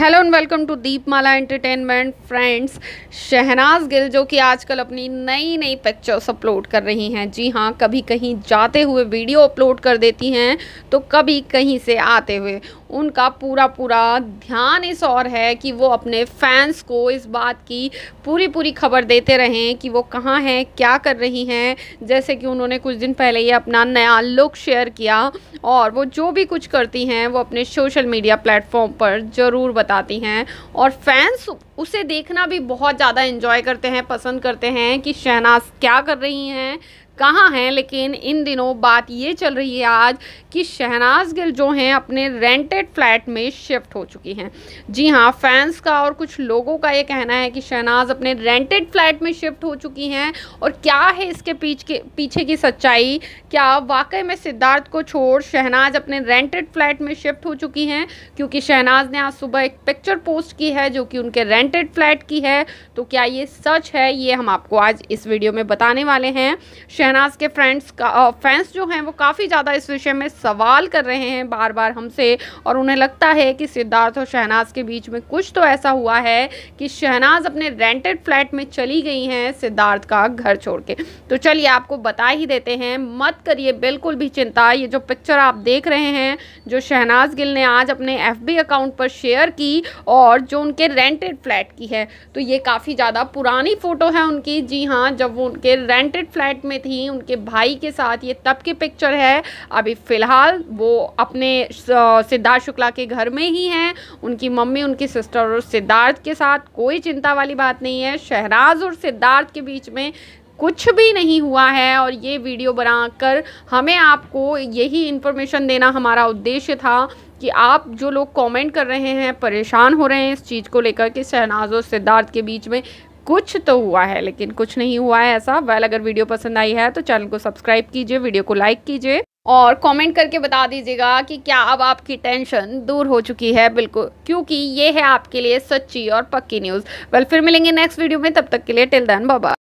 hello and welcome to Deepmala entertainment friends Shehnaaz Gill जो कि आजकल अपनी नई नई पिक्चर्स अपलोड कर रही हैं जी हाँ कभी कहीं जाते हुए वीडियो अपलोड कर देती हैं तो कभी कहीं से आते हुए उनका पूरा पूरा ध्यान इस और है कि वो अपने फैंस को इस बात की पूरी पूरी खबर देते रहें कि वो कहाँ हैं क्या कर रही हैं जैसे कि उन्होंने कुछ दिन पहले ही अपना नया लुक शेयर किया और वो जो भी कुछ करती हैं वो अपने सोशल मीडिया प्लेटफॉर्म पर ज़रूर बता बताती हैं और फैंस उसे देखना भी बहुत ज़्यादा इन्जॉय करते हैं पसंद करते हैं कि शहनाज क्या कर रही हैं कहाँ हैं लेकिन इन दिनों बात ये चल रही है आज कि शहनाज गिल जो हैं अपने रेंटेड फ्लैट में शिफ्ट हो चुकी हैं जी हाँ फैंस का और कुछ लोगों का ये कहना है कि शहनाज अपने रेंटेड फ्लैट में शिफ्ट हो चुकी हैं और क्या है इसके पीछ के पीछे की सच्चाई क्या वाकई में सिद्धार्थ को छोड़ शहनाज अपने रेंटेड फ्लैट में शिफ्ट हो चुकी हैं क्योंकि शहनाज ने आज सुबह एक पिक्चर पोस्ट की है जो कि उनके रेंटेड फ्लैट की है तो क्या ये सच है ये हम आपको आज इस वीडियो में बताने वाले हैं शहनाज शहनाज के फ्रेंड्स का फैंस जो हैं वो काफ़ी ज़्यादा इस विषय में सवाल कर रहे हैं बार बार हमसे और उन्हें लगता है कि सिद्धार्थ और शहनाज के बीच में कुछ तो ऐसा हुआ है कि शहनाज अपने रेंटेड फ्लैट में चली गई हैं सिद्धार्थ का घर छोड़ के तो चलिए आपको बता ही देते हैं मत करिए बिल्कुल भी चिंता ये जो पिक्चर आप देख रहे हैं जो शहनाज गिल ने आज अपने एफ अकाउंट पर शेयर की और जो उनके रेंटेड फ्लैट की है तो ये काफ़ी ज़्यादा पुरानी फ़ोटो है उनकी जी हाँ जब वो उनके रेंटेड फ्लैट में थी थी उनके भाई के साथ ये तब की पिक्चर है अभी फ़िलहाल वो अपने सिद्धार्थ शुक्ला के घर में ही हैं उनकी मम्मी उनकी सिस्टर और सिद्धार्थ के साथ कोई चिंता वाली बात नहीं है शहराज और सिद्धार्थ के बीच में कुछ भी नहीं हुआ है और ये वीडियो बनाकर हमें आपको यही इन्फॉर्मेशन देना हमारा उद्देश्य था कि आप जो लोग कमेंट कर रहे हैं परेशान हो रहे हैं इस चीज़ को लेकर कि शहनाज और सिद्धार्थ के बीच में कुछ तो हुआ है लेकिन कुछ नहीं हुआ है ऐसा वेल अगर वीडियो पसंद आई है तो चैनल को सब्सक्राइब कीजिए वीडियो को लाइक कीजिए और कमेंट करके बता दीजिएगा कि क्या अब आपकी टेंशन दूर हो चुकी है बिल्कुल क्योंकि ये है आपके लिए सच्ची और पक्की न्यूज़ वेल फिर मिलेंगे नेक्स्ट वीडियो में तब तक के लिए टिल दैन बाबा